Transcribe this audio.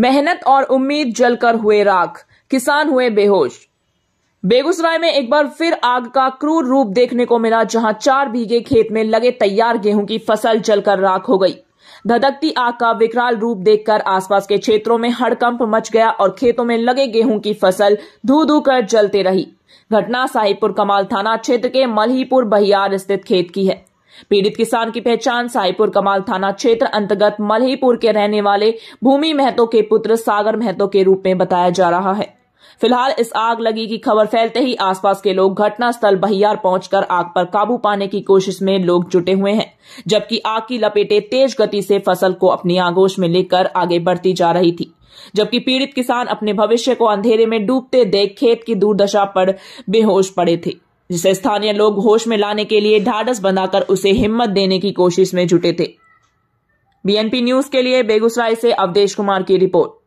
मेहनत और उम्मीद जलकर हुए राख किसान हुए बेहोश बेगूसराय में एक बार फिर आग का क्रूर रूप देखने को मिला जहां चार बीघे खेत में लगे तैयार गेहूं की फसल जलकर राख हो गई धधकती आग का विकराल रूप देखकर आसपास के क्षेत्रों में हड़कंप मच गया और खेतों में लगे गेहूं की फसल धू धू कर जलते रही घटना साहिबपुर कमाल थाना क्षेत्र के मलहीपुर बहियार स्थित खेत की है पीड़ित किसान की पहचान साईपुर कमाल थाना क्षेत्र अंतर्गत मलहीपुर के रहने वाले भूमि महतो के पुत्र सागर महतो के रूप में बताया जा रहा है फिलहाल इस आग लगी की खबर फैलते ही आसपास के लोग घटनास्थल बहियार पहुंचकर आग पर काबू पाने की कोशिश में लोग जुटे हुए हैं जबकि आग की लपेटे तेज गति से फसल को अपनी आगोश में लेकर आगे बढ़ती जा रही थी जबकि पीड़ित किसान अपने भविष्य को अंधेरे में डूबते देख खेत की दुर्दशा पर बेहोश पड़े थे जिसे स्थानीय लोग होश में लाने के लिए ढाढ़स बनाकर उसे हिम्मत देने की कोशिश में जुटे थे बीएनपी न्यूज के लिए बेगूसराय से अवधेश कुमार की रिपोर्ट